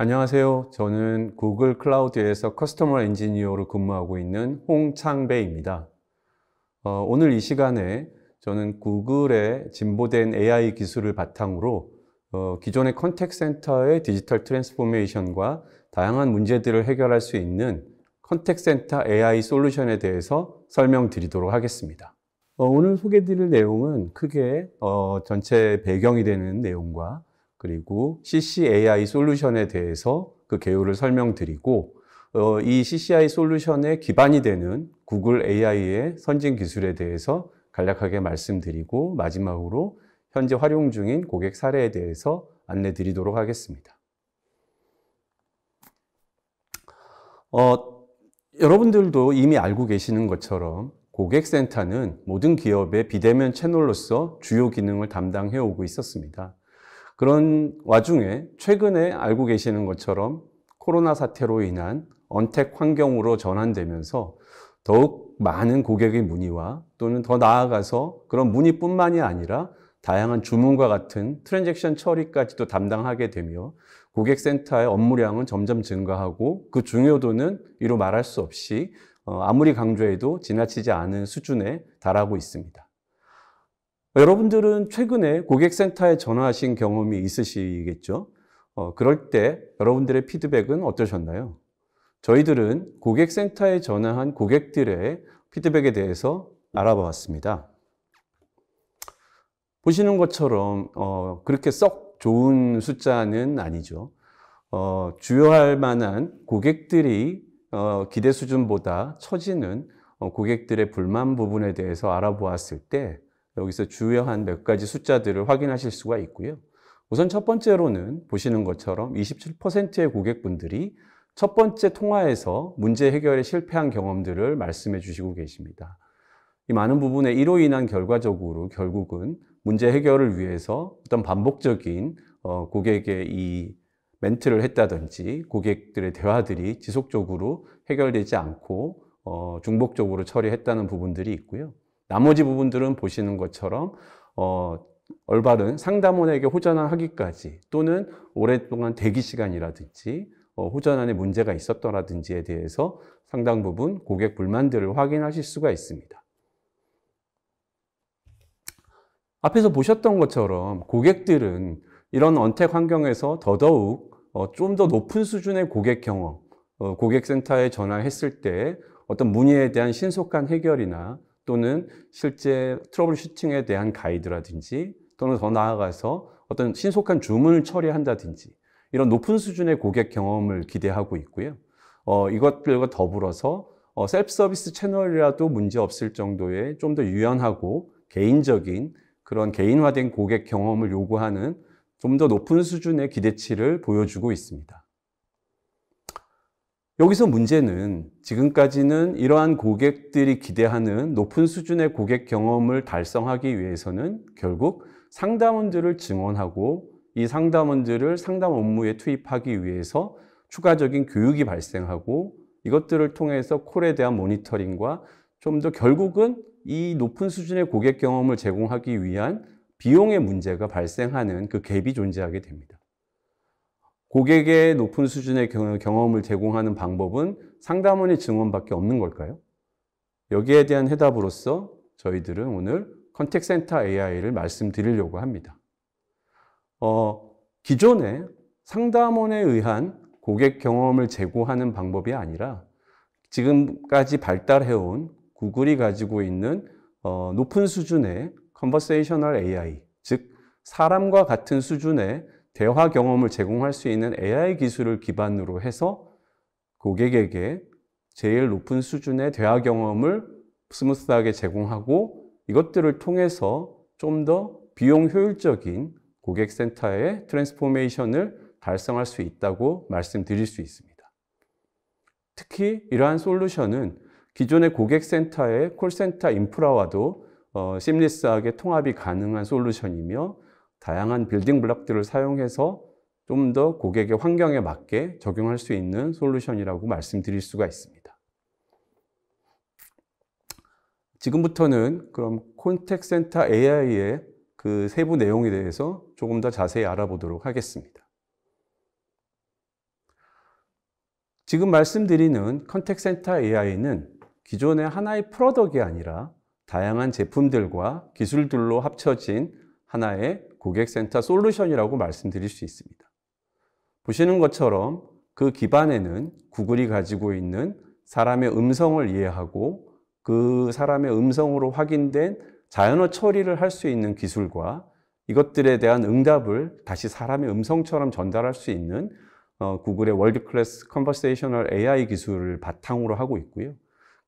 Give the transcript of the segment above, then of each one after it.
안녕하세요. 저는 구글 클라우드에서 커스터머 엔지니어로 근무하고 있는 홍창배입니다. 어, 오늘 이 시간에 저는 구글의 진보된 AI 기술을 바탕으로 어, 기존의 컨택 센터의 디지털 트랜스포메이션과 다양한 문제들을 해결할 수 있는 컨택 센터 AI 솔루션에 대해서 설명드리도록 하겠습니다. 어, 오늘 소개드릴 내용은 크게 어, 전체 배경이 되는 내용과 그리고 CCAI 솔루션에 대해서 그 개요를 설명드리고 어, 이 CCI 솔루션의 기반이 되는 구글 AI의 선진 기술에 대해서 간략하게 말씀드리고 마지막으로 현재 활용 중인 고객 사례에 대해서 안내 드리도록 하겠습니다. 어, 여러분들도 이미 알고 계시는 것처럼 고객센터는 모든 기업의 비대면 채널로서 주요 기능을 담당해 오고 있었습니다. 그런 와중에 최근에 알고 계시는 것처럼 코로나 사태로 인한 언택 환경으로 전환되면서 더욱 많은 고객의 문의와 또는 더 나아가서 그런 문의뿐만이 아니라 다양한 주문과 같은 트랜잭션 처리까지도 담당하게 되며 고객센터의 업무량은 점점 증가하고 그 중요도는 이로 말할 수 없이 어, 아무리 강조해도 지나치지 않은 수준에 달하고 있습니다. 여러분들은 최근에 고객센터에 전화하신 경험이 있으시겠죠? 어, 그럴 때 여러분들의 피드백은 어떠셨나요? 저희들은 고객센터에 전화한 고객들의 피드백에 대해서 알아보았습니다. 보시는 것처럼 어, 그렇게 썩 좋은 숫자는 아니죠. 어, 주요할 만한 고객들이 어, 기대 수준보다 처지는 어, 고객들의 불만 부분에 대해서 알아보았을 때 여기서 주요한 몇 가지 숫자들을 확인하실 수가 있고요. 우선 첫 번째로는 보시는 것처럼 27%의 고객분들이 첫 번째 통화에서 문제 해결에 실패한 경험들을 말씀해 주시고 계십니다. 이 많은 부분에 이로 인한 결과적으로 결국은 문제 해결을 위해서 어떤 반복적인 어, 고객의 이 멘트를 했다든지 고객들의 대화들이 지속적으로 해결되지 않고 어, 중복적으로 처리했다는 부분들이 있고요. 나머지 부분들은 보시는 것처럼 어, 올바른 상담원에게 호전하기까지 을 또는 오랫동안 대기 시간이라든지 어, 호전 안에 문제가 있었더라든지에 대해서 상당 부분 고객 불만들을 확인하실 수가 있습니다. 앞에서 보셨던 것처럼 고객들은 이런 언택 환경에서 더더욱 어, 좀 더 높은 수준의 고객 경험, 어, 고객센터에 전화했을 때 어떤 문의에 대한 신속한 해결이나 또는 실제 트러블 슈팅에 대한 가이드라든지 또는 더 나아가서 어떤 신속한 주문을 처리한다든지 이런 높은 수준의 고객 경험을 기대하고 있고요. 어, 이것들과 더불어서 어, 셀프 서비스 채널이라도 문제 없을 정도의 좀 더 유연하고 개인적인 그런 개인화된 고객 경험을 요구하는 좀 더 높은 수준의 기대치를 보여주고 있습니다. 여기서 문제는 지금까지는 이러한 고객들이 기대하는 높은 수준의 고객 경험을 달성하기 위해서는 결국 상담원들을 증원하고 이 상담원들을 상담 업무에 투입하기 위해서 추가적인 교육이 발생하고 이것들을 통해서 콜에 대한 모니터링과 좀 더 결국은 이 높은 수준의 고객 경험을 제공하기 위한 비용의 문제가 발생하는 그 갭이 존재하게 됩니다. 고객의 높은 수준의 경험을 제공하는 방법은 상담원의 증언밖에 없는 걸까요? 여기에 대한 해답으로서 저희들은 오늘 컨택센터 AI를 말씀드리려고 합니다. 어, 기존에 상담원에 의한 고객 경험을 제고하는 방법이 아니라 지금까지 발달해온 구글이 가지고 있는 어, 높은 수준의 컨버세이셔널 AI, 즉 사람과 같은 수준의 대화 경험을 제공할 수 있는 AI 기술을 기반으로 해서 고객에게 제일 높은 수준의 대화 경험을 스무스하게 제공하고 이것들을 통해서 좀 더 비용 효율적인 고객센터의 트랜스포메이션을 달성할 수 있다고 말씀드릴 수 있습니다. 특히 이러한 솔루션은 기존의 고객센터의 콜센터 인프라와도 심리스하게 어, 통합이 가능한 솔루션이며 다양한 빌딩 블록들을 사용해서 좀 더 고객의 환경에 맞게 적용할 수 있는 솔루션이라고 말씀드릴 수가 있습니다. 지금부터는 그럼 콘택센터 AI의 그 세부 내용에 대해서 조금 더 자세히 알아보도록 하겠습니다. 지금 말씀드리는 컨택센터 AI는 기존의 하나의 프로덕이 아니라 다양한 제품들과 기술들로 합쳐진 하나의 고객센터 솔루션이라고 말씀드릴 수 있습니다. 보시는 것처럼 그 기반에는 구글이 가지고 있는 사람의 음성을 이해하고 그 사람의 음성으로 확인된 자연어 처리를 할 수 있는 기술과 이것들에 대한 응답을 다시 사람의 음성처럼 전달할 수 있는 어, 구글의 월드 클래스 컨버세이셔널 AI 기술을 바탕으로 하고 있고요.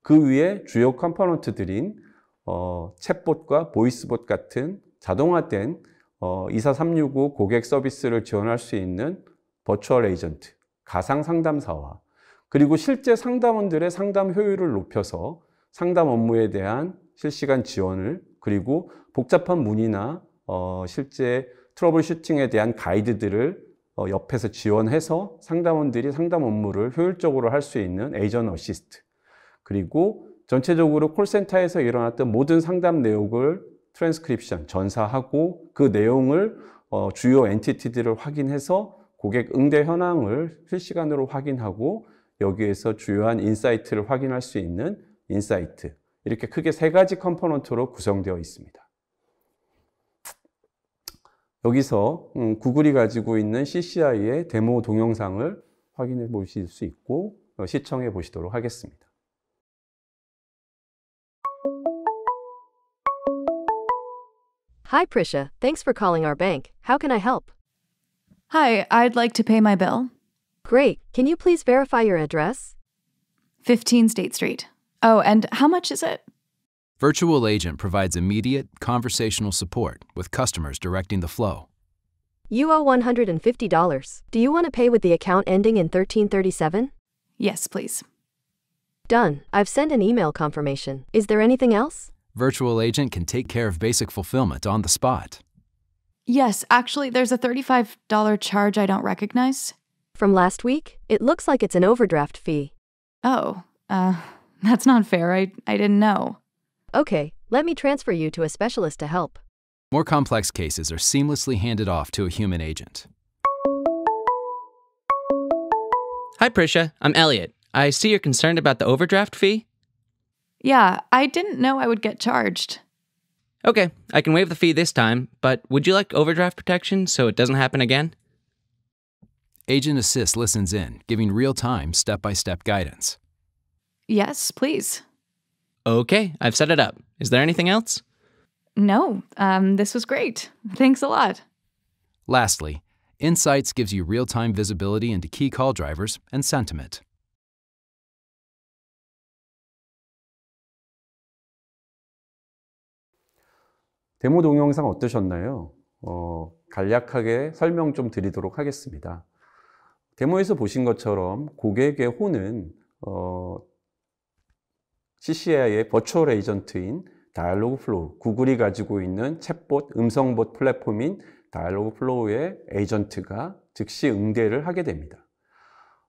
그 위에 주요 컴포넌트들인 어, 챗봇과 보이스봇 같은 자동화된 24365 어, 고객 서비스를 지원할 수 있는 버추얼 에이전트, 가상 상담사와 그리고 실제 상담원들의 상담 효율을 높여서 상담 업무에 대한 실시간 지원을 그리고 복잡한 문의나 어, 실제 트러블 슈팅에 대한 가이드들을 어, 옆에서 지원해서 상담원들이 상담 업무를 효율적으로 할 수 있는 에이전 어시스트 그리고 전체적으로 콜센터에서 일어났던 모든 상담 내용을 트랜스크립션, 전사하고 그 내용을 어, 주요 엔티티들을 확인해서 고객 응대 현황을 실시간으로 확인하고 여기에서 주요한 인사이트를 확인할 수 있는 인사이트 이렇게 크게 세 가지 컴포넌트로 구성되어 있습니다. 여기서 음, 구글이 가지고 있는 CCI의 데모 동영상을 확인해 보실 수 있고 어, 시청해 보시도록 하겠습니다. Hi, Prisha. Thanks for calling our bank. How can I help? Hi, I'd like to pay my bill. Great. Can you please verify your address? 15 State Street. Oh, and how much is it? Virtual Agent provides immediate, conversational support with customers directing the flow. You owe $150. Do you want to pay with the account ending in 1337? Yes, please. Done. I've sent an email confirmation. Is there anything else? Virtual Agent can take care of basic fulfillment on the spot. Yes, actually, there's a $35 charge I don't recognize. From last week? It looks like it's an overdraft fee. Oh, uh, that's not fair. I, I didn't know. Okay, let me transfer you to a specialist to help. More complex cases are seamlessly handed off to a human agent. Hi, Prisha. I'm Elliot. I see you're concerned about the overdraft fee. Yeah, I didn't know I would get charged. Okay, I can waive the fee this time, but would you like overdraft protection so it doesn't happen again? Agent Assist listens in, giving real time, step by step guidance. Yes, please. Okay, I've set it up. Is there anything else? No, um, this was great. Thanks a lot. Lastly, Insights gives you real time visibility into key call drivers and sentiment. 데모 동영상 어떠셨나요? 어, 간략하게 설명 좀 드리도록 하겠습니다. 데모에서 보신 것처럼 고객의 혼은 어, CCI의 버추얼 에이전트인 다이얼로그 플로우, 구글이 가지고 있는 챗봇, 음성봇 플랫폼인 다이얼로그 플로우의 에이전트가 즉시 응대를 하게 됩니다.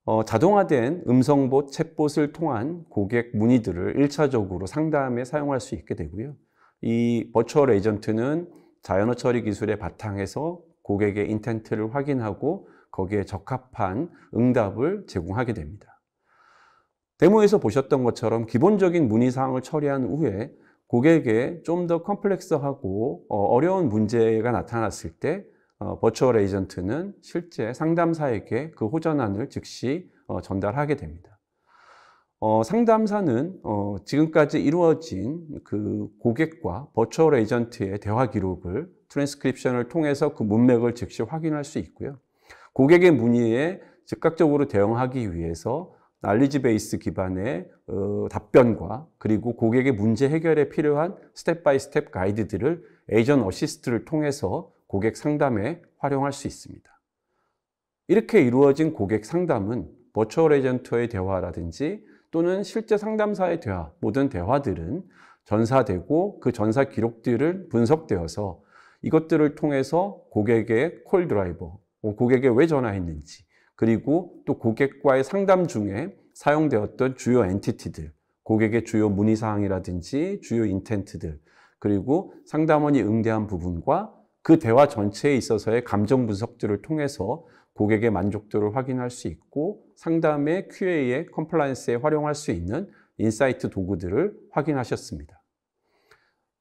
어, 자동화된 음성봇, 챗봇을 통한 고객 문의들을 1차적으로 상담에 사용할 수 있게 되고요. 이 버추얼 에이전트는 자연어 처리 기술의 바탕에서 고객의 인텐트를 확인하고 거기에 적합한 응답을 제공하게 됩니다. 데모에서 보셨던 것처럼 기본적인 문의사항을 처리한 후에 고객에게좀 더 컴플렉스하고 어, 어려운 문제가 나타났을 때 어, 버추얼 에이전트는 실제 상담사에게 그 호전안을 즉시 어, 전달하게 됩니다. 어, 상담사는 어, 지금까지 이루어진 그 고객과 버추얼 에이전트의 대화 기록을 트랜스크립션을 통해서 그 문맥을 즉시 확인할 수 있고요. 고객의 문의에 즉각적으로 대응하기 위해서 날리지 베이스 기반의 어, 답변과 그리고 고객의 문제 해결에 필요한 스텝 바이 스텝 가이드들을 에이전 어시스트를 통해서 고객 상담에 활용할 수 있습니다. 이렇게 이루어진 고객 상담은 버추얼 에이전트의 대화라든지 또는 실제 상담사의 대화, 모든 대화들은 전사되고 그 전사 기록들을 분석되어서 이것들을 통해서 고객의 콜 드라이버, 어, 고객에 왜 전화했는지, 그리고 또 고객과의 상담 중에 사용되었던 주요 엔티티들, 고객의 주요 문의 사항이라든지 주요 인텐트들, 그리고 상담원이 응대한 부분과 그 대화 전체에 있어서의 감정 분석들을 통해서 고객의 만족도를 확인할 수 있고 상담의 QA의 컴플라이언스에 활용할 수 있는 인사이트 도구들을 확인하셨습니다.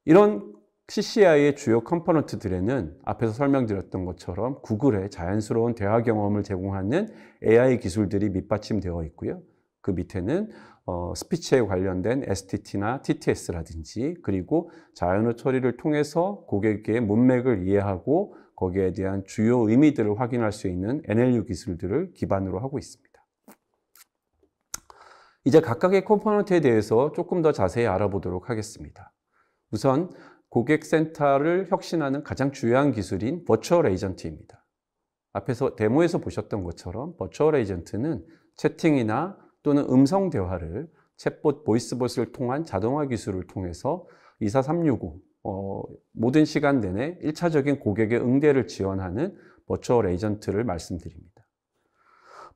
이런 CCI의 주요 컴포넌트들에는 앞에서 설명드렸던 것처럼 구글의 자연스러운 대화 경험을 제공하는 AI 기술들이 밑받침되어 있고요. 그 밑에는 어, 스피치에 관련된 STT나 TTS라든지 그리고 자연어 처리를 통해서 고객의 문맥을 이해하고 거기에 대한 주요 의미들을 확인할 수 있는 NLU 기술들을 기반으로 하고 있습니다. 이제 각각의 컴포넌트에 대해서 조금 더 자세히 알아보도록 하겠습니다. 우선 고객센터를 혁신하는 가장 중요한 기술인 버추얼 에이전트입니다. 앞에서 데모에서 보셨던 것처럼 버추얼 에이전트는 채팅이나 또는 음성 대화를 챗봇, 보이스봇을 통한 자동화 기술을 통해서 24365 어, 모든 시간 내내 1차적인 고객의 응대를 지원하는 버추얼 에이전트를 말씀드립니다.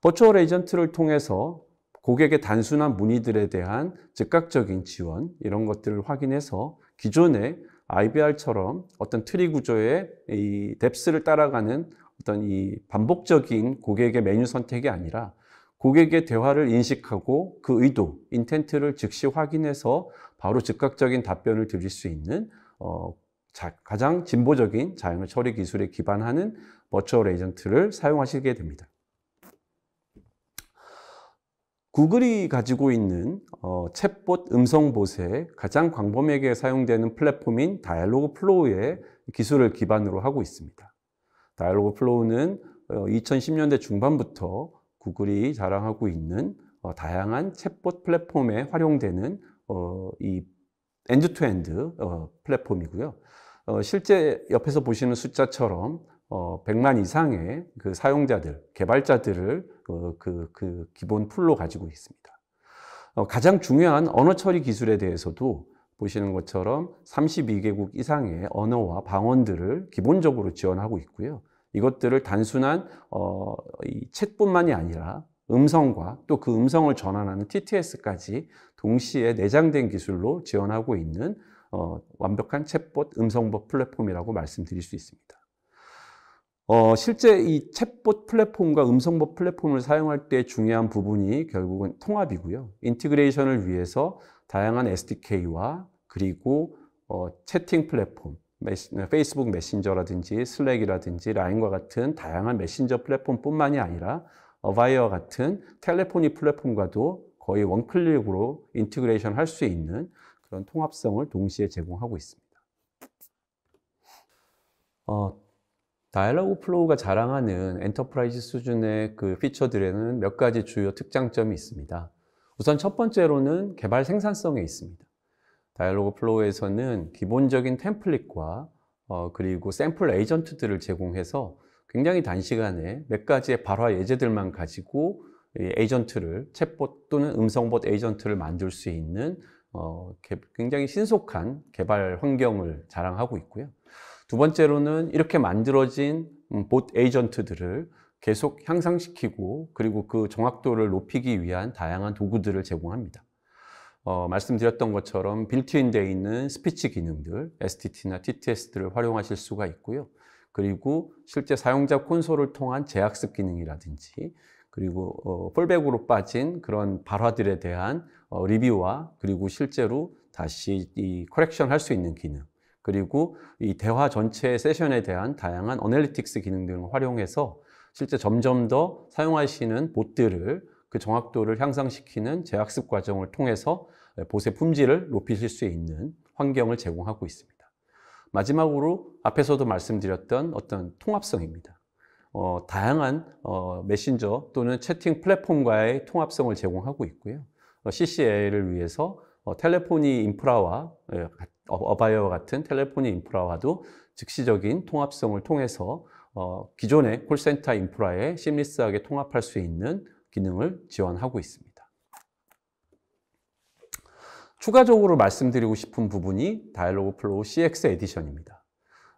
버추얼 에이전트를 통해서 고객의 단순한 문의들에 대한 즉각적인 지원 이런 것들을 확인해서 기존의 IBR처럼 어떤 트리 구조의 이 뎁스를 따라가는 어떤 이 반복적인 고객의 메뉴 선택이 아니라 고객의 대화를 인식하고 그 의도, 인텐트를 즉시 확인해서 바로 즉각적인 답변을 드릴 수 있는 어, 자, 가장 진보적인 자연의 처리 기술에 기반하는 머추얼 에이전트를 사용하시게 됩니다. 구글이 가지고 있는 어, 챗봇 음성 봇의 가장 광범위하게 사용되는 플랫폼인 다이얼로그 플로우의 기술을 기반으로 하고 있습니다. 다이얼로그 플로우는 2010년대 어, 중반부터 구글이 자랑하고 있는 어, 다양한 챗봇 플랫폼에 활용되는 어, 이 엔드투엔드 어, 플랫폼이고요. 어, 실제 옆에서 보시는 숫자처럼 어, 100만 이상의 그 사용자들, 개발자들을 어, 그, 그 기본 풀로 가지고 있습니다. 어, 가장 중요한 언어 처리 기술에 대해서도 보시는 것처럼 32개국 이상의 언어와 방언들을 기본적으로 지원하고 있고요. 이것들을 단순한 어, 이책뿐만이 아니라 음성과 또 그 음성을 전환하는 TTS까지 동시에 내장된 기술로 지원하고 있는 어, 완벽한 챗봇 음성법 플랫폼이라고 말씀드릴 수 있습니다. 어, 실제 이 챗봇 플랫폼과 음성법 플랫폼을 사용할 때 중요한 부분이 결국은 통합이고요. 인티그레이션을 위해서 다양한 SDK와 그리고 어, 채팅 플랫폼, 메시, 페이스북 메신저라든지 슬랙이라든지 라인과 같은 다양한 메신저 플랫폼뿐만이 아니라 어바이와 같은 텔레포니 플랫폼과도 거의 원클릭으로 인티그레이션 할 수 있는 그런 통합성을 동시에 제공하고 있습니다. 어, 다이얼로그 플로우가 자랑하는 엔터프라이즈 수준의 그 피처들에는 몇 가지 주요 특장점이 있습니다. 우선 첫 번째로는 개발 생산성에 있습니다. 다이얼로그 플로우에서는 기본적인 템플릿과 어, 그리고 샘플 에이전트들을 제공해서 굉장히 단시간에 몇 가지의 발화 예제들만 가지고 에이전트를 챗봇 또는 음성봇 에이전트를 만들 수 있는 어, 굉장히 신속한 개발 환경을 자랑하고 있고요. 두 번째로는 이렇게 만들어진 음, 봇 에이전트들을 계속 향상시키고 그리고 그 정확도를 높이기 위한 다양한 도구들을 제공합니다. 어, 말씀드렸던 것처럼 빌트인되어 있는 스피치 기능들, STT나 TTS들을 활용하실 수가 있고요. 그리고 실제 사용자 콘솔을 통한 재학습 기능이라든지 그리고 어, 폴백으로 빠진 그런 발화들에 대한 어, 리뷰와 그리고 실제로 다시 이 커렉션 할 수 있는 기능 그리고 이 대화 전체 세션에 대한 다양한 어널리틱스 기능 등을 활용해서 실제 점점 더 사용하시는 봇들을 그 정확도를 향상시키는 재학습 과정을 통해서 봇의 예, 품질을 높이실 수 있는 환경을 제공하고 있습니다. 마지막으로 앞에서도 말씀드렸던 어떤 통합성입니다. 어, 다양한 어, 메신저 또는 채팅 플랫폼과의 통합성을 제공하고 있고요. 어, CCA를 위해서 어, 텔레포니 인프라와 예, 어, 어바이어와 같은 텔레포니 인프라와도 즉시적인 통합성을 통해서 어, 기존의 콜센터 인프라에 심리스하게 통합할 수 있는 기능을 지원하고 있습니다. 추가적으로 말씀드리고 싶은 부분이 다이로그 플로우 CX 에디션입니다.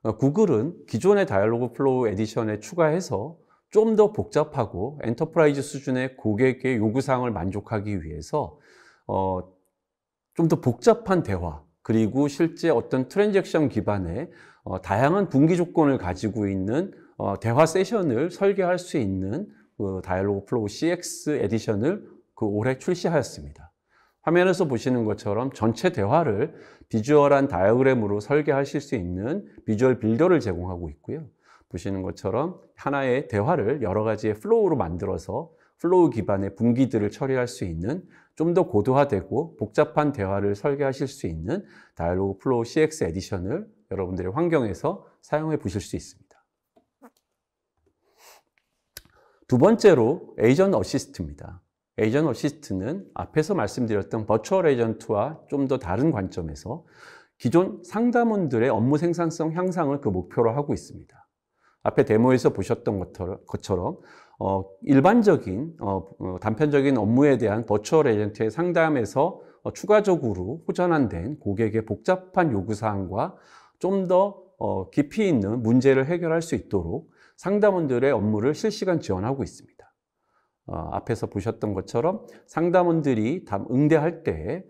그러니까 구글은 기존의 다이얼로그 플로우 에디션에 추가해서 좀 더 복잡하고 엔터프라이즈 수준의 고객의 요구사항을 만족하기 위해서 어, 좀 더 복잡한 대화 그리고 실제 어떤 트랜잭션 기반의 어, 다양한 분기 조건을 가지고 있는 어, 대화 세션을 설계할 수 있는 그 다이얼로그 플로우 CX 에디션을 그 올해 출시하였습니다. 화면에서 보시는 것처럼 전체 대화를 비주얼한 다이어그램으로 설계하실 수 있는 비주얼 빌더를 제공하고 있고요. 보시는 것처럼 하나의 대화를 여러 가지의 플로우로 만들어서 플로우 기반의 분기들을 처리할 수 있는 좀 더 고도화되고 복잡한 대화를 설계하실 수 있는 다이로그 플로우 CX 에디션을 여러분들의 환경에서 사용해 보실 수 있습니다. 두 번째로 에이전 어시스트입니다. 에이전트 어시스트는 앞에서 말씀드렸던 버추얼 에이전트와 좀 더 다른 관점에서 기존 상담원들의 업무 생산성 향상을 그 목표로 하고 있습니다. 앞에 데모에서 보셨던 것처럼 어, 일반적인 어, 어, 단편적인 업무에 대한 버추얼 에이전트의 상담에서 어, 추가적으로 호전한된 고객의 복잡한 요구사항과 좀더 어, 깊이 있는 문제를 해결할 수 있도록 상담원들의 업무를 실시간 지원하고 있습니다. 어, 앞에서 보셨던 것처럼 상담원들이 담 응대할 때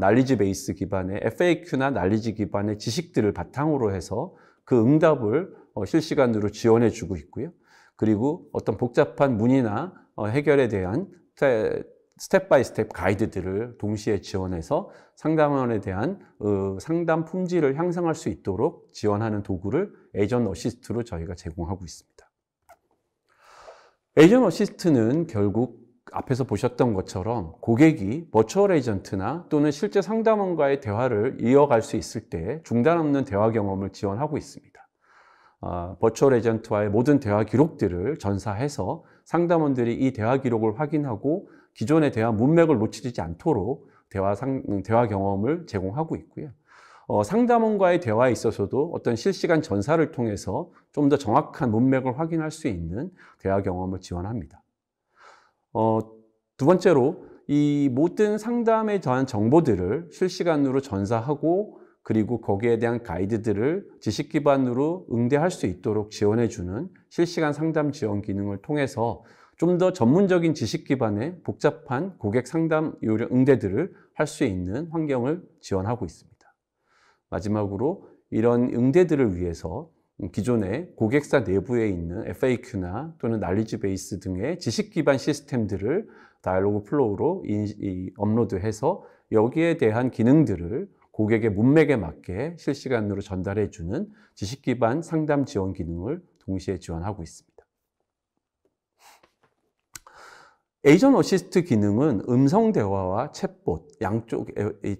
날리지 어, 베이스 기반의 FAQ나 날리지 기반의 지식들을 바탕으로 해서 그 응답을 어, 실시간으로 지원해 주고 있고요. 그리고 어떤 복잡한 문의나 해결에 대한 스텝 바이 스텝 가이드들을 동시에 지원해서 상담원에 대한 상담 품질을 향상할 수 있도록 지원하는 도구를 에이전 어시스트로 저희가 제공하고 있습니다. 에이전 어시스트는 결국 앞에서 보셨던 것처럼 고객이 버추얼 에이전트나 또는 실제 상담원과의 대화를 이어갈 수 있을 때 중단 없는 대화 경험을 지원하고 있습니다. 어, 버추얼 에이전트와의 모든 대화 기록들을 전사해서 상담원들이 이 대화 기록을 확인하고 기존의 대화 문맥을 놓치지 않도록 대화, 상, 대화 경험을 제공하고 있고요. 어, 상담원과의 대화에 있어서도 어떤 실시간 전사를 통해서 좀 더 정확한 문맥을 확인할 수 있는 대화 경험을 지원합니다. 어, 두 번째로 이 모든 상담에 대한 정보들을 실시간으로 전사하고 그리고 거기에 대한 가이드들을 지식 기반으로 응대할 수 있도록 지원해주는 실시간 상담 지원 기능을 통해서 좀 더 전문적인 지식 기반의 복잡한 고객 상담 요령 응대들을 할 수 있는 환경을 지원하고 있습니다. 마지막으로 이런 응대들을 위해서 기존의 고객사 내부에 있는 FAQ나 또는 날리지 베이스 등의 지식 기반 시스템들을 다이로그 플로우로 업로드해서 여기에 대한 기능들을 고객의 문맥에 맞게 실시간으로 전달해주는 지식 기반 상담 지원 기능을 동시에 지원하고 있습니다. 에이전 어시스트 기능은 음성 대화와 챗봇, 양쪽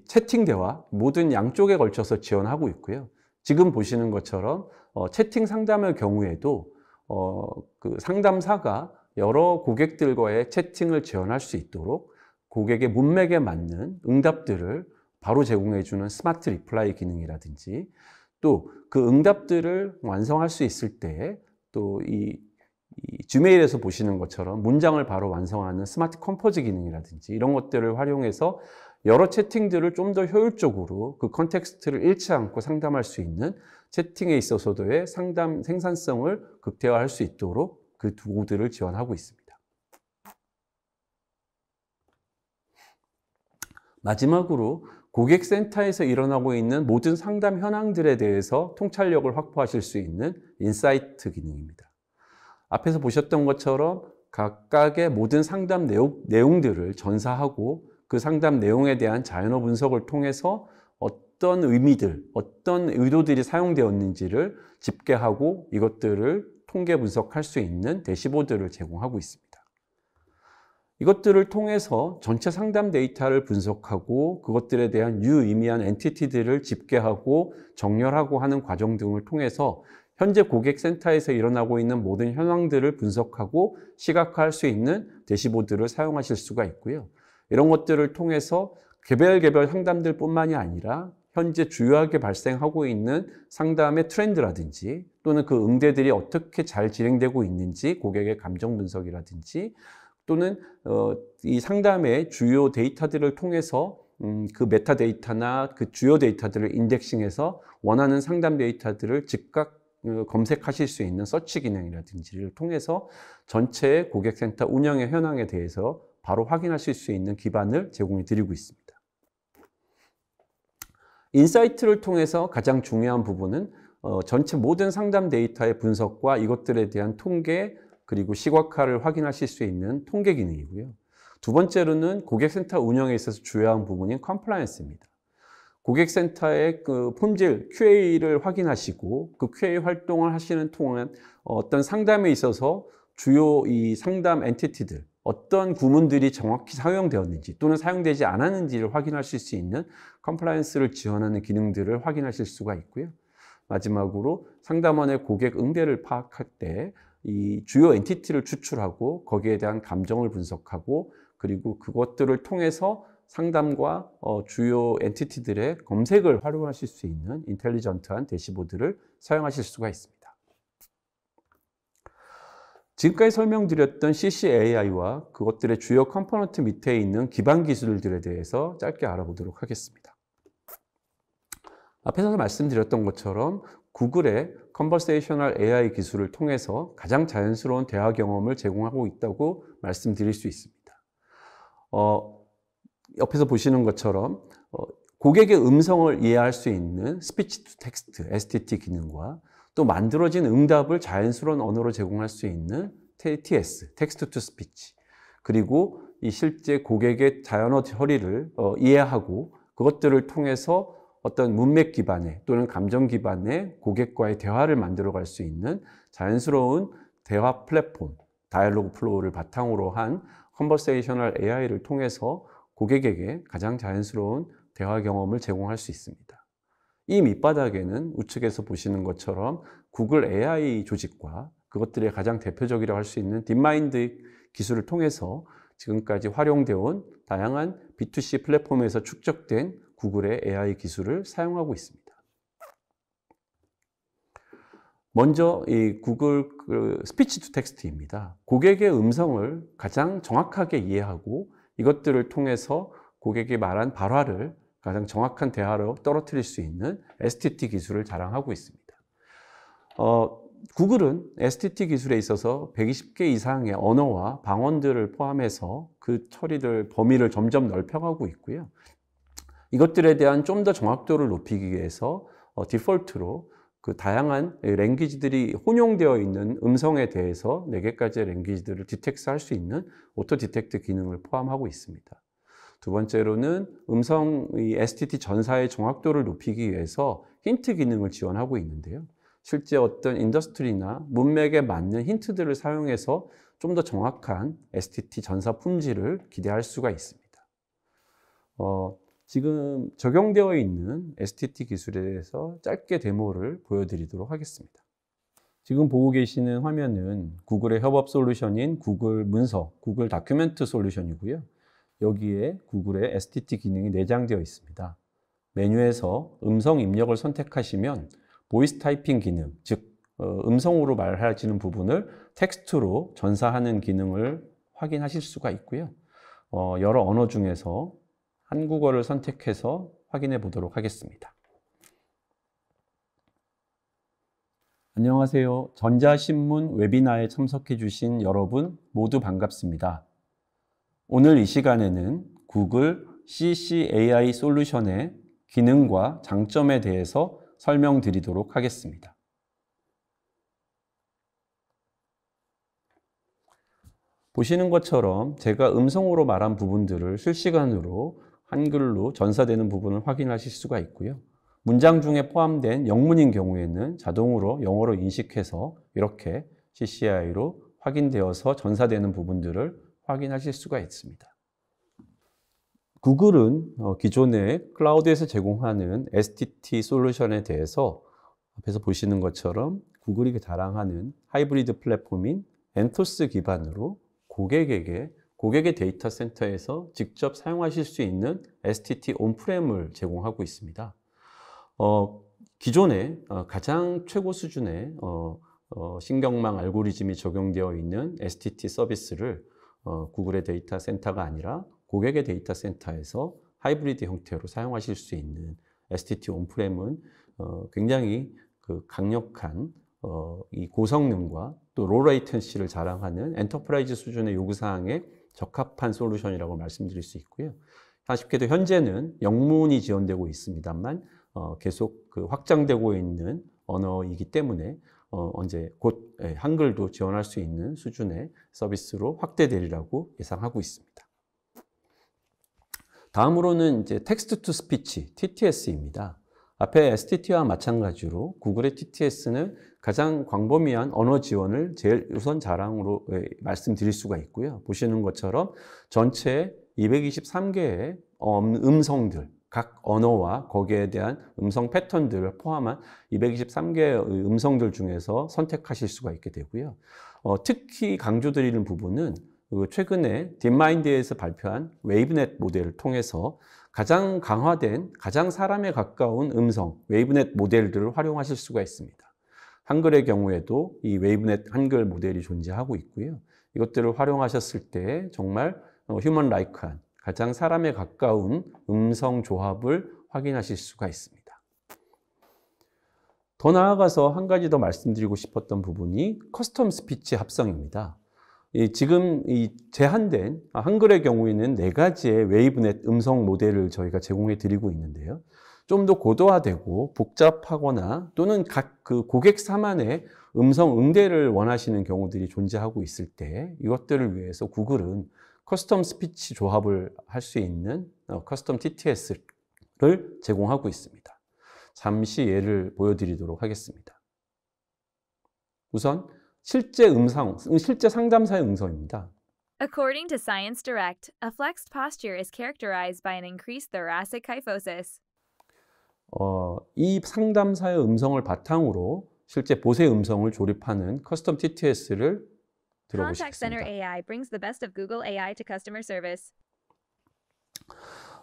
채팅 대화 모든 양쪽에 걸쳐서 지원하고 있고요. 지금 보시는 것처럼 어, 채팅 상담의 경우에도 어, 그 상담사가 여러 고객들과의 채팅을 지원할 수 있도록 고객의 문맥에 맞는 응답들을 바로 제공해주는 스마트 리플라이 기능이라든지 또 그 응답들을 완성할 수 있을 때 또이 이 주메일에서 보시는 것처럼 문장을 바로 완성하는 스마트 컴포즈 기능이라든지 이런 것들을 활용해서 여러 채팅들을 좀 더 효율적으로 그 컨텍스트를 잃지 않고 상담할 수 있는 채팅에 있어서도의 상담 생산성을 극대화할 수 있도록 그 도구들을 지원하고 있습니다. 마지막으로 고객센터에서 일어나고 있는 모든 상담 현황들에 대해서 통찰력을 확보하실 수 있는 인사이트 기능입니다. 앞에서 보셨던 것처럼 각각의 모든 상담 내용, 들을 전사하고 그 상담 내용에 대한 자연어 분석을 통해서 어떤 의미들, 어떤 의도들이 사용되었는지를 집계하고 이것들을 통계 분석할 수 있는 대시보드를 제공하고 있습니다. 이것들을 통해서 전체 상담 데이터를 분석하고 그것들에 대한 유의미한 엔티티들을 집계하고 정렬하고 하는 과정 등을 통해서 현재 고객센터에서 일어나고 있는 모든 현황들을 분석하고 시각화할 수 있는 대시보드를 사용하실 수가 있고요. 이런 것들을 통해서 개별 개별 상담들 뿐만이 아니라 현재 주요하게 발생하고 있는 상담의 트렌드라든지 또는 그 응대들이 어떻게 잘 진행되고 있는지 고객의 감정 분석이라든지 또는 어, 이 상담의 주요 데이터들을 통해서 음, 그 메타 데이터나 그 주요 데이터들을 인덱싱해서 원하는 상담 데이터들을 즉각 그 검색하실 수 있는 서치 기능이라든지를 통해서 전체 고객센터 운영의 현황에 대해서 바로 확인하실 수 있는 기반을 제공해 드리고 있습니다. 인사이트를 통해서 가장 중요한 부분은 어, 전체 모든 상담 데이터의 분석과 이것들에 대한 통계 그리고 시각화를 확인하실 수 있는 통계 기능이고요. 두 번째로는 고객센터 운영에 있어서 주요한 부분인 컴플라이언스입니다. 고객센터의 그 품질 QA를 확인하시고 그 QA 활동을 하시는 통안 어떤 상담에 있어서 주요 이 상담 엔티티들 어떤 구문들이 정확히 사용되었는지 또는 사용되지 않았는지를 확인하실 수 있는 컴플라이언스를 지원하는 기능들을 확인하실 수가 있고요. 마지막으로 상담원의 고객 응대를 파악할 때 이 주요 엔티티를 추출하고 거기에 대한 감정을 분석하고 그리고 그것들을 통해서 상담과 어, 주요 엔티티들의 검색을 활용하실 수 있는 인텔리전트한 대시보드를 사용하실 수가 있습니다. 지금까지 설명드렸던 CCAI와 그것들의 주요 컴포넌트 밑에 있는 기반 기술들에 대해서 짧게 알아보도록 하겠습니다. 앞에서 말씀드렸던 것처럼 구글의 컨버세이셔널 AI 기술을 통해서 가장 자연스러운 대화 경험을 제공하고 있다고 말씀드릴 수 있습니다. 어, 옆에서 보시는 것처럼 어, 고객의 음성을 이해할 수 있는 스피치 투 텍스트 STT 기능과 또 만들어진 응답을 자연스러운 언어로 제공할 수 있는 TTS 텍스트 투 스피치 그리고 이 실제 고객의 자연어 처리를 어, 이해하고 그것들을 통해서 어떤 문맥 기반의 또는 감정 기반의 고객과의 대화를 만들어 갈 수 있는 자연스러운 대화 플랫폼 다이얼로그 플로우를 바탕으로 한 컨버세이셔널 AI를 통해서 고객에게 가장 자연스러운 대화 경험을 제공할 수 있습니다. 이 밑바닥에는 우측에서 보시는 것처럼 구글 AI 조직과 그것들의 가장 대표적이라고 할 수 있는 딥마인드 기술을 통해서 지금까지 활용되어 온 다양한 B2C 플랫폼에서 축적된 구글의 AI 기술을 사용하고 있습니다. 먼저 이 구글 그 스피치 투 텍스트입니다. 고객의 음성을 가장 정확하게 이해하고 이것들을 통해서 고객이 말한 발화를 가장 정확한 대화로 떨어뜨릴 수 있는 STT 기술을 자랑하고 있습니다. 어, 구글은 STT 기술에 있어서 120개 이상의 언어와 방언들을 포함해서 그 처리를 범위를 점점 넓혀가고 있고요. 이것들에 대한 좀 더 정확도를 높이기 위해서 어, 디폴트로 그 다양한 랭귀지들이 혼용되어 있는 음성에 대해서 4개까지의 랭귀지들을 디텍스할 수 있는 오토 디텍트 기능을 포함하고 있습니다. 두 번째로는 음성 STT 전사의 정확도를 높이기 위해서 힌트 기능을 지원하고 있는데요. 실제 어떤 인더스트리나 문맥에 맞는 힌트들을 사용해서 좀 더 정확한 STT 전사 품질을 기대할 수가 있습니다. 어, 지금 적용되어 있는 STT 기술에 대해서 짧게 데모를 보여드리도록 하겠습니다. 지금 보고 계시는 화면은 구글의 협업 솔루션인 구글 문서, 구글 다큐멘트 솔루션이고요. 여기에 구글의 STT 기능이 내장되어 있습니다. 메뉴에서 음성 입력을 선택하시면 보이스 타이핑 기능, 즉 어, 음성으로 말하시는 부분을 텍스트로 전사하는 기능을 확인하실 수가 있고요. 어, 여러 언어 중에서 한국어를 선택해서 확인해 보도록 하겠습니다. 안녕하세요. 전자신문 웨비나에 참석해 주신 여러분 모두 반갑습니다. 오늘 이 시간에는 구글 CCAI 솔루션의 기능과 장점에 대해서 설명드리도록 하겠습니다. 보시는 것처럼 제가 음성으로 말한 부분들을 실시간으로 한글로 전사되는 부분을 확인하실 수가 있고요. 문장 중에 포함된 영문인 경우에는 자동으로 영어로 인식해서 이렇게 CCI로 확인되어서 전사되는 부분들을 확인하실 수가 있습니다. 구글은 어, 기존의 클라우드에서 제공하는 STT 솔루션에 대해서 앞에서 보시는 것처럼 구글이 자랑하는 하이브리드 플랫폼인 엔토스 기반으로 고객에게 고객의 데이터 센터에서 직접 사용하실 수 있는 STT 온프렘을 제공하고 있습니다. 어, 기존에 어, 가장 최고 수준의 어, 어, 신경망 알고리즘이 적용되어 있는 STT 서비스를 어, 구글의 데이터 센터가 아니라 고객의 데이터 센터에서 하이브리드 형태로 사용하실 수 있는 STT 온프렘은 어, 굉장히 그 강력한 어, 이 고성능과 또 롤레이턴시를 자랑하는 엔터프라이즈 수준의 요구사항에 적합한 솔루션이라고 말씀드릴 수 있고요. 아쉽게도 현재는 영문이 지원되고 있습니다만 어, 계속 그 확장되고 있는 언어이기 때문에 어, 언제 곧 예, 한글도 지원할 수 있는 수준의 서비스로 확대되리라고 예상하고 있습니다. 다음으로는 이제 텍스트 투 스피치, TTS입니다. 앞에 STT와 마찬가지로 구글의 TTS는 가장 광범위한 언어 지원을 제일 우선 자랑으로 예, 말씀드릴 수가 있고요. 보시는 것처럼 전체 223개의 음성들, 각 언어와 거기에 대한 음성 패턴들을 포함한 223개의 음성들 중에서 선택하실 수가 있게 되고요. 어, 특히 강조드리는 부분은 그 최근에 딥마인드에서 발표한 웨이브넷 모델을 통해서 가장 강화된, 가장 사람에 가까운 음성, 웨이브넷 모델들을 활용하실 수가 있습니다. 한글의 경우에도 이 웨이브넷 한글 모델이 존재하고 있고요. 이것들을 활용하셨을 때 정말 휴먼 어, 라이크한 가장 사람에 가까운 음성 조합을 확인하실 수가 있습니다. 더 나아가서 한 가지 더 말씀드리고 싶었던 부분이 커스텀 스피치 합성입니다. 이 지금 이 제한된 한글의 경우에는 네 가지의 웨이브넷 음성 모델을 저희가 제공해 드리고 있는데요. 좀 더 고도화되고 복잡하거나 또는 각 그 고객사만의 음성 응대를 원하시는 경우들이 존재하고 있을 때 이것들을 위해서 구글은 커스텀 스피치 조합을 할 수 있는 어, 커스텀 TTS를 제공하고 있습니다. 잠시 예를 보여드리도록 하겠습니다. 우선 실제 음성, 실제 상담사의 음성입니다. According to Science Direct, a flexed posture is characterized by an increased thoracic kyphosis. 어, 이 상담사의 음성을 바탕으로 실제 보세 음성을 조립하는 커스텀 TTS를 들어보시겠습니다. AI brings the best of Google AI to customer service.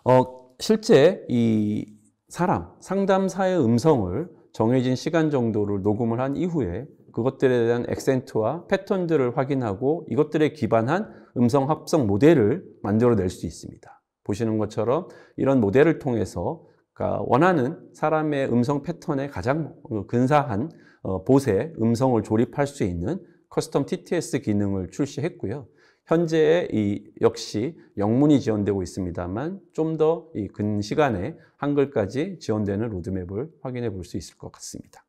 어, 실제 이 사람, 상담사의 음성을 정해진 시간 정도를 녹음을 한 이후에 그것들에 대한 액센트와 패턴들을 확인하고 이것들에 기반한 음성 합성 모델을 만들어낼 수 있습니다. 보시는 것처럼 이런 모델을 통해서 그러니까 원하는 사람의 음성 패턴에 가장 근사한 어, 보세 음성을 조립할 수 있는 커스텀 TTS 기능을 출시했고요. 현재 이 역시 영문이 지원되고 있습니다만 좀 더근 시간에 한글까지 지원되는 로드맵을 확인해 볼 수 있을 것 같습니다.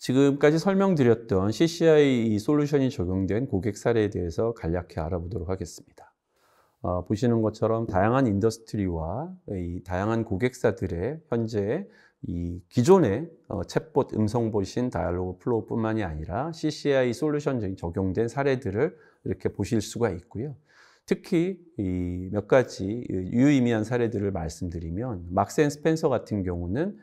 지금까지 설명드렸던 CCI 솔루션이 적용된 고객 사례에 대해서 간략히 알아보도록 하겠습니다. 어, 보시는 것처럼 다양한 인더스트리와 다양한 고객사들의 현재 이 기존의 어, 챗봇, 음성보신, 다이얼로그 플로우뿐만이 아니라 CCI 솔루션 이 적용된 사례들을 이렇게 보실 수가 있고요. 특히 이몇 가지 유의미한 사례들을 말씀드리면 막센 스펜서 같은 경우는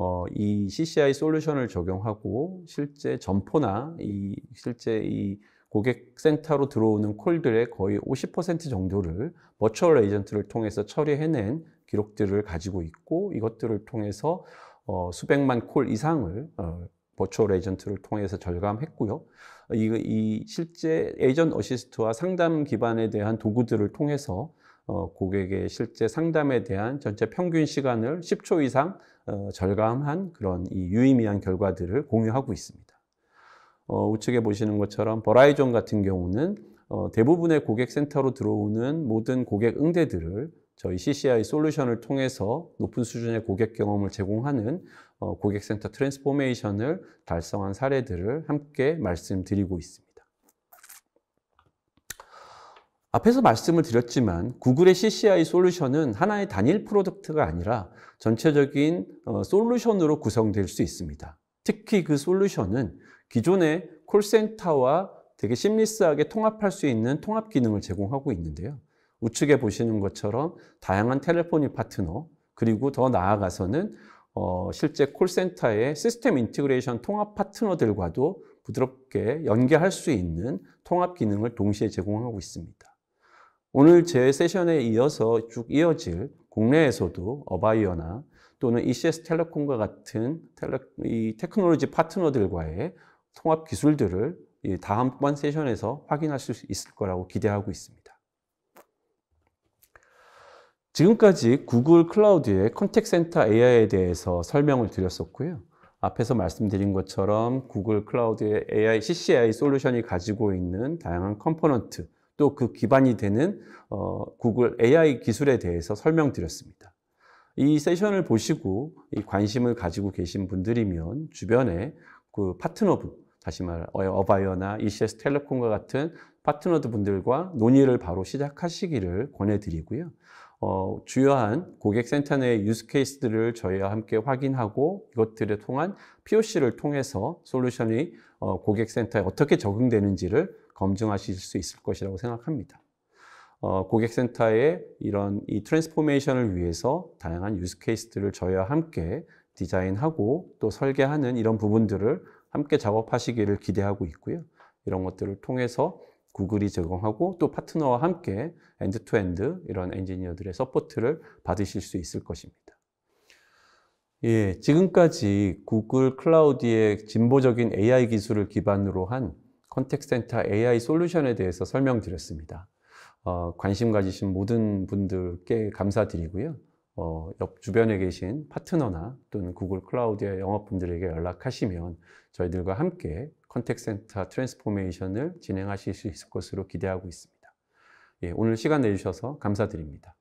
어, 이 CCI 솔루션을 적용하고 실제 점포나 이 실제 이 고객센터로 들어오는 콜들의 거의 50% 정도를 머추얼 에이전트를 통해서 처리해낸 기록들을 가지고 있고 이것들을 통해서 어, 수백만 콜 이상을 어, 버추얼 에이전트를 통해서 절감했고요. 어, 이, 이 실제 에이전트 어시스트와 상담 기반에 대한 도구들을 통해서 어, 고객의 실제 상담에 대한 전체 평균 시간을 10초 이상 어, 절감한 그런 이 유의미한 결과들을 공유하고 있습니다. 어, 우측에 보시는 것처럼 버라이존 같은 경우는 대부분의 고객센터로 들어오는 모든 고객 응대들을 저희 CCI 솔루션을 통해서 높은 수준의 고객 경험을 제공하는 고객센터 트랜스포메이션을 달성한 사례들을 함께 말씀드리고 있습니다. 앞에서 말씀을 드렸지만 구글의 CCI 솔루션은 하나의 단일 프로덕트가 아니라 전체적인 어, 솔루션으로 구성될 수 있습니다. 특히 그 솔루션은 기존의 콜센터와 되게 심리스하게 통합할 수 있는 통합 기능을 제공하고 있는데요. 우측에 보시는 것처럼 다양한 텔레포니 파트너 그리고 더 나아가서는 어, 실제 콜센터의 시스템 인티그레이션 통합 파트너들과도 부드럽게 연계할 수 있는 통합 기능을 동시에 제공하고 있습니다. 오늘 제 세션에 이어서 쭉 이어질 국내에서도 어바이어나 또는 ECS 텔레콤과 같은 텔레, 이 테크놀로지 파트너들과의 통합 기술들을 다음번 세션에서 확인하실 수 있을 거라고 기대하고 있습니다. 지금까지 구글 클라우드의 컨택센터 AI에 대해서 설명을 드렸었고요. 앞에서 말씀드린 것처럼 구글 클라우드의 AI, CCI 솔루션이 가지고 있는 다양한 컴포넌트, 또그 기반이 되는 어, 구글 AI 기술에 대해서 설명드렸습니다. 이 세션을 보시고 이 관심을 가지고 계신 분들이면 주변에 그 파트너분, 다시 말해 어, 어바이어나 ECS 텔레콤과 같은 파트너드 분들과 논의를 바로 시작하시기를 권해드리고요. 어, 주요한 고객센터 내 유스케이스들을 저희와 함께 확인하고 이것들을 통한 POC를 통해서 솔루션이 어, 고객센터에 어떻게 적용되는지를 검증하실 수 있을 것이라고 생각합니다. 어, 고객센터의 이런 이 트랜스포메이션을 위해서 다양한 유스 케이스들을 저희와 함께 디자인하고 또 설계하는 이런 부분들을 함께 작업하시기를 기대하고 있고요. 이런 것들을 통해서 구글이 제공하고 또 파트너와 함께 엔드투엔드 이런 엔지니어들의 서포트를 받으실 수 있을 것입니다. 예, 지금까지 구글 클라우드의 진보적인 AI 기술을 기반으로 한 컨택센터 AI 솔루션에 대해서 설명드렸습니다. 어, 관심 가지신 모든 분들께 감사드리고요. 어, 옆 주변에 계신 파트너나 또는 구글 클라우드의 영업분들에게 연락하시면 저희들과 함께 컨택센터 트랜스포메이션을 진행하실 수 있을 것으로 기대하고 있습니다. 예, 오늘 시간 내주셔서 감사드립니다.